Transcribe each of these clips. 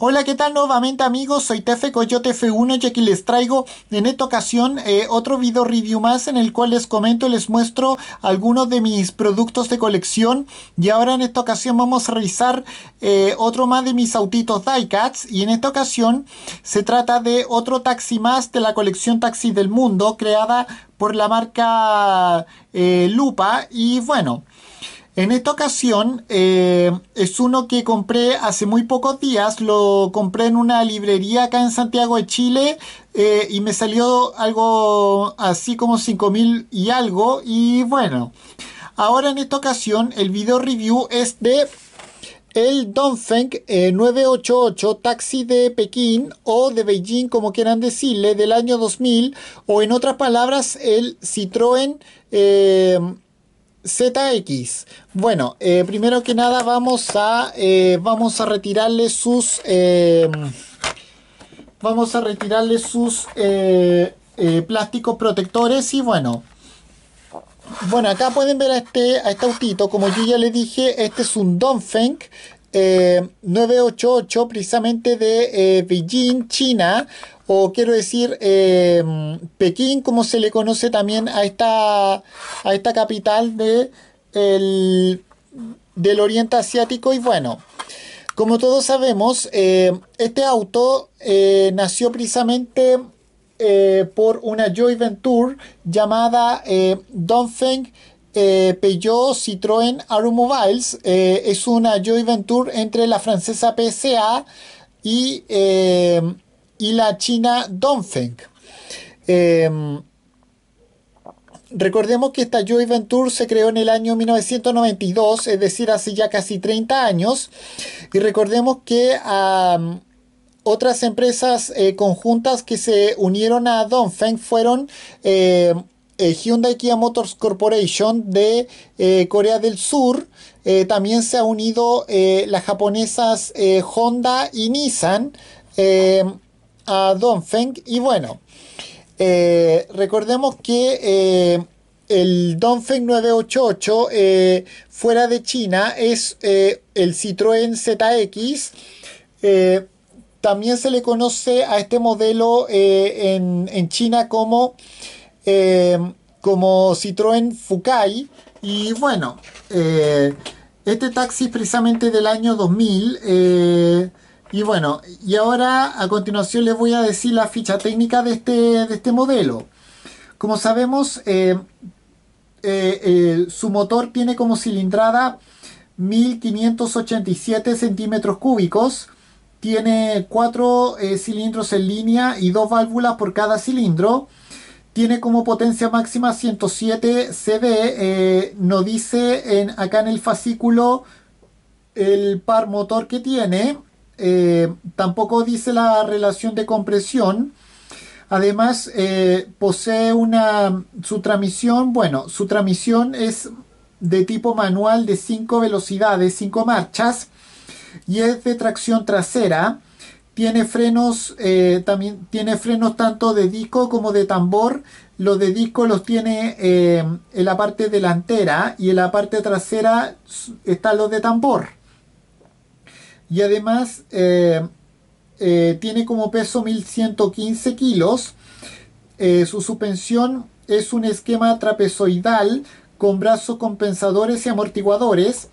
Hola, ¿qué tal nuevamente amigos? Soy Tefe Coyote F1 y aquí les traigo en esta ocasión eh, otro video review más en el cual les comento, les muestro algunos de mis productos de colección y ahora en esta ocasión vamos a revisar eh, otro más de mis autitos Diecats y en esta ocasión se trata de otro taxi más de la colección Taxi del Mundo creada por la marca eh, Lupa y bueno... En esta ocasión eh, es uno que compré hace muy pocos días, lo compré en una librería acá en Santiago de Chile eh, y me salió algo así como 5.000 y algo y bueno, ahora en esta ocasión el video review es de el Dongfeng 988 eh, taxi de Pekín o de Beijing como quieran decirle del año 2000 o en otras palabras el Citroën ZX. Bueno, eh, primero que nada vamos a, eh, vamos a retirarle sus... Eh, vamos a retirarle sus plásticos protectores y bueno... Bueno, acá pueden ver a este, a este autito, como yo ya le dije, este es un Donfeng 988 eh, precisamente de eh, Beijing, China, o quiero decir eh, Pekín, como se le conoce también a esta, a esta capital de del Oriente Asiático. Y bueno, como todos sabemos, este auto nació precisamente por una Joy venture llamada Dongfeng eh, Peugeot Citroën Aeromobiles eh, es una joint venture entre la francesa PSA eh, y, la china Dongfeng. Em, recordemos que esta joint venture se creó en el año 1992, es decir, hace ya casi 30 años. Y recordemos que otras empresas conjuntas que se unieron a Dongfeng fueron eh, Hyundai Kia Motors Corporation de eh, Corea del Sur. Eh, también se ha unido las japonesas Honda y Nissan a Dongfeng. Y bueno, recordemos que el Dongfeng 988 fuera de China es el Citroën ZX también se le conoce a este modelo en, en, China como Em, como Citroën Fukai. Y bueno, eh, este taxi es precisamente del año 2000. Eh, y bueno, y ahora a continuación les voy a decir la ficha técnica de este, de este modelo. Como sabemos, em, eh, su motor tiene como cilindrada 1587 centímetros cúbicos tiene cuatro cilindros en línea y dos válvulas por cada cilindro tiene como potencia máxima 107 CV. Eh, no dice en, acá en el fascículo el par motor que tiene. Eh, tampoco dice la relación de compresión. Además, eh, posee una. Su transmisión, bueno, su transmisión es de tipo manual de 5 velocidades, 5 marchas. Y es de tracción trasera. Tiene frenos, eh, también tiene frenos tanto de disco como de tambor. Los de disco los tiene eh, en la parte delantera y en la parte trasera están los de tambor. Y además eh, tiene como peso 1115 kilos. su suspensión es un esquema trapezoidal con brazos compensadores y amortiguadores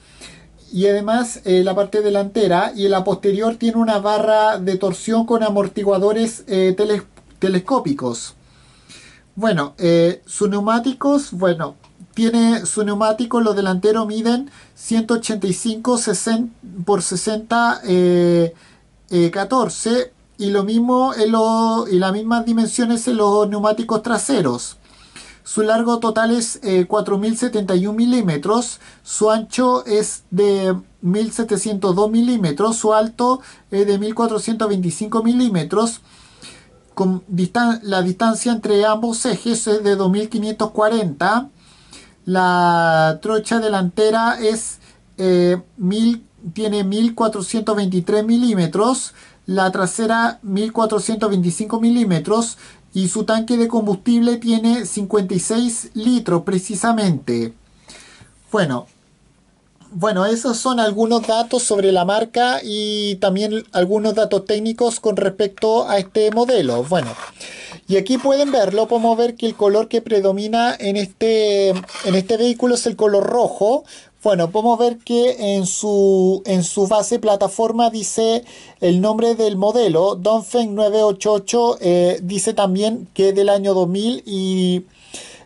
y además eh, la parte delantera y la posterior tiene una barra de torsión con amortiguadores eh, telescópicos. Bueno, eh, sus neumáticos, bueno, tiene sus neumáticos, los delanteros miden 185 60, por 60 14 y lo mismo en y las mismas dimensiones en los neumáticos traseros. Su largo total es 4.071 eh, milímetros, su ancho es de 1.702 milímetros, su alto es de 1.425 milímetros. la distancia entre ambos ejes es de 2.540. La trocha delantera es, eh, tiene 1.423 milímetros la trasera 1425 milímetros y su tanque de combustible tiene 56 litros precisamente. Bueno, bueno, esos son algunos datos sobre la marca y también algunos datos técnicos con respecto a este modelo. Bueno, y aquí pueden verlo, podemos ver que el color que predomina en este, en este vehículo es el color rojo, bueno, podemos ver que en su, en su base plataforma dice el nombre del modelo, Dongfeng 988, eh, dice también que es del año 2000 y,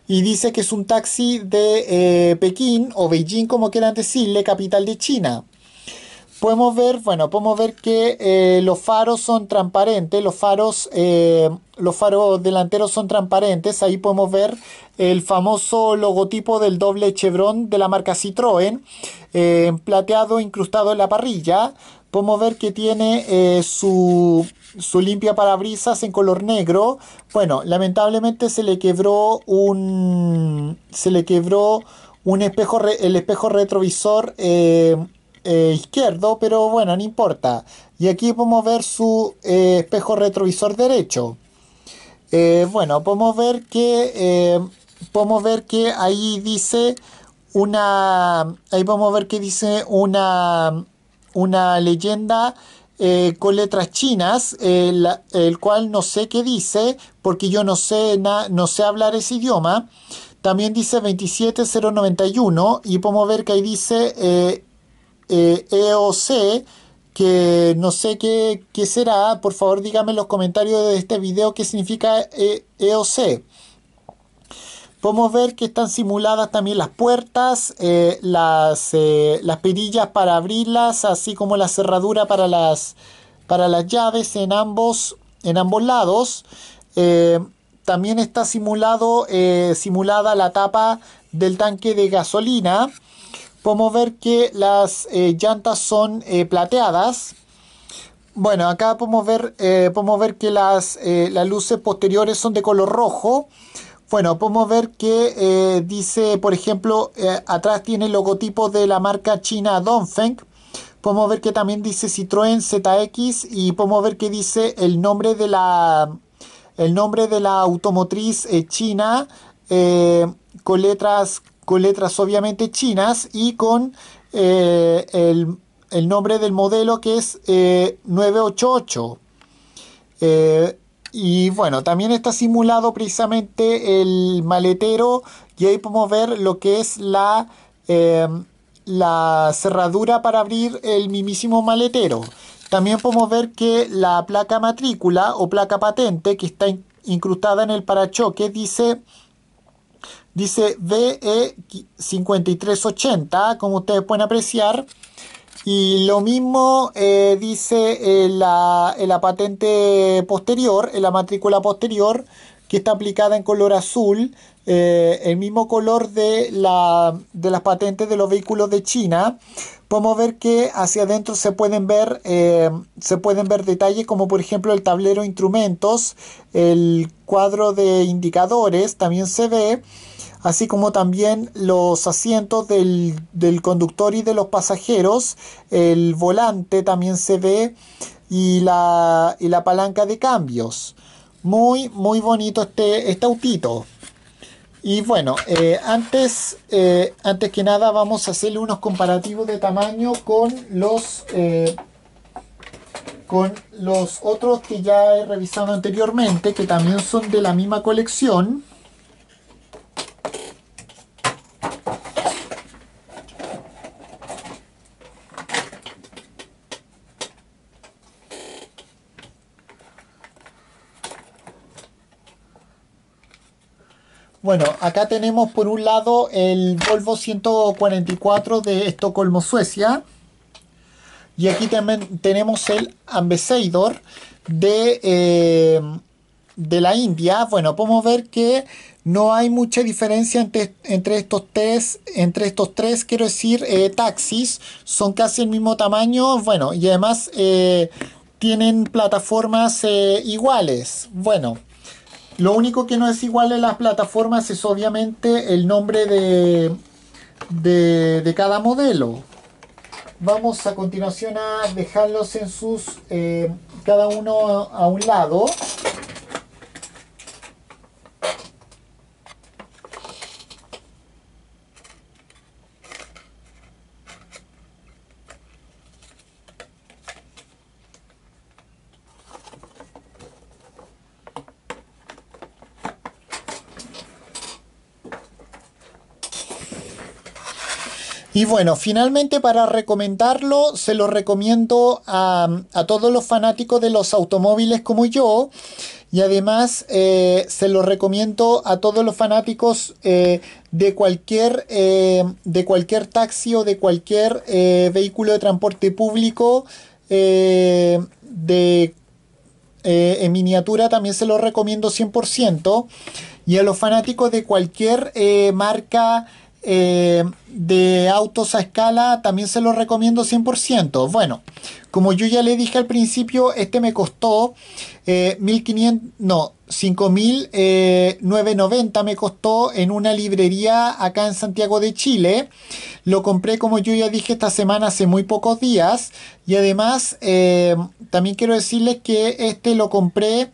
dice que es un taxi de eh, Pekín o Beijing, como quieran decirle, capital de China podemos ver, bueno, podemos ver que eh, los faros son transparentes, los faros, eh, los faros delanteros son transparentes. Ahí podemos ver el famoso logotipo del doble chevron de la marca Citroën, eh, plateado incrustado en la parrilla. Podemos ver que tiene su, su limpia parabrisas en color negro. Bueno, lamentablemente se le quebró un, se le quebró un espejo, el espejo retrovisor. Eh, izquierdo, pero bueno, no importa. Y aquí podemos ver su eh, espejo retrovisor derecho. Eh, bueno, podemos ver que podemos ver que ahí dice una ahí podemos ver que dice una una leyenda con letras chinas, el cual no sé qué dice, porque yo no sé, no sé hablar ese idioma. También dice 27091 y podemos ver que ahí dice EOC, eh, e que no sé qué, será, por favor díganme en los comentarios de este video qué significa EOC. Eh, e Podemos ver que están simuladas también las puertas, eh, las, las perillas para abrirlas, así como la cerradura para las, para las llaves en ambos, en ambos lados. también está simulado, simulada la tapa del tanque de gasolina podemos ver que las eh, llantas son eh, plateadas. Bueno, acá podemos ver, eh, podemos ver que las, luces posteriores son de color rojo. Bueno, podemos ver que dice, por ejemplo, atrás tiene el logotipo de la marca china Dongfeng. Podemos ver que también dice Citroën ZX y podemos ver que dice el nombre de la, el nombre de la automotriz china con letras con letras obviamente chinas y con eh, el, nombre del modelo que es 988. Eh, eh, y bueno, también está simulado precisamente el maletero y ahí podemos ver lo que es la, la cerradura para abrir el mismísimo maletero. También podemos ver que la placa matrícula o placa patente que está incrustada en el parachoque dice Dice VE5380, como ustedes pueden apreciar. Y lo mismo eh, dice eh, la, eh, la patente posterior, en la matrícula posterior, que está aplicada en color azul, eh, el mismo color de, las patentes de los vehículos de China, podemos ver que hacia adentro se pueden ver, eh, se pueden ver detalles como por ejemplo el tablero de instrumentos, el cuadro de indicadores también se ve, así como también los asientos del, conductor y de los pasajeros, el volante también se ve y la palanca de cambios. Muy, muy bonito este, este autito. Y bueno, eh, antes, eh, antes que nada vamos a hacerle unos comparativos de tamaño con los, eh, con los otros que ya he revisado anteriormente, que también son de la misma colección. Bueno, acá tenemos por un lado el Volvo 144 de Estocolmo, Suecia. Y aquí también tenemos el Ambassador de, eh, de la India. Bueno, podemos ver que no hay mucha diferencia entre, estos, tres, entre estos tres, quiero decir, eh, taxis. Son casi el mismo tamaño, bueno, y además eh, tienen plataformas iguales. Bueno. Lo único que no es igual en las plataformas es obviamente el nombre de, cada modelo. Vamos a continuación a dejarlos en sus, eh, cada uno a un lado. Y bueno, finalmente para recomendarlo, se lo recomiendo a, todos los fanáticos de los automóviles como yo. Y además eh, se lo recomiendo a todos los fanáticos eh, de, cualquier, eh, de cualquier taxi o de cualquier vehículo de transporte público de, en miniatura. También se lo recomiendo 100%. Y a los fanáticos de cualquier marca eh, de autos a escala también se los recomiendo 100%. Bueno, como yo ya le dije al principio, este me costó 1500, eh, no, 5.990 eh, me costó en una librería acá en Santiago de Chile. Lo compré, como yo ya dije, esta semana hace muy pocos días. Y además, también quiero decirles que este lo compré.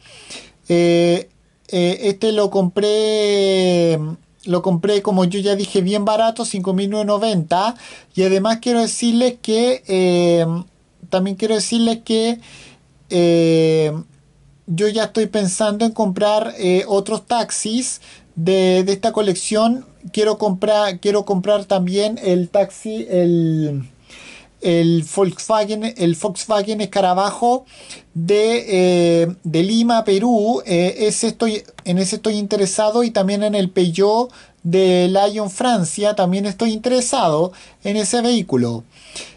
este lo compré lo compré, como yo ya dije, bien barato, 5.990. Y además quiero decirles que, eh, también quiero decirles que eh, yo ya estoy pensando en comprar eh, otros taxis de, de, esta colección. Quiero comprar, quiero comprar también el taxi, el el Volkswagen, el Volkswagen Escarabajo de, eh, de Lima, Perú. Eh, estoy, en ese estoy interesado y también en el Peugeot de Lion Francia, también estoy interesado en ese vehículo.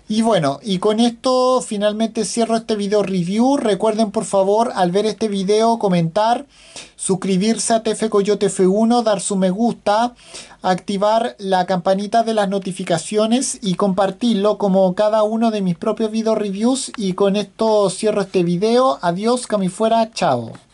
Y bueno, y con esto finalmente cierro este video review. Recuerden por favor al ver este video comentar, suscribirse a TF Coyote F1, dar su me gusta, activar la campanita de las notificaciones y compartirlo como cada uno de mis propios video reviews. Y con esto cierro este video. Adiós, cami fuera, chao.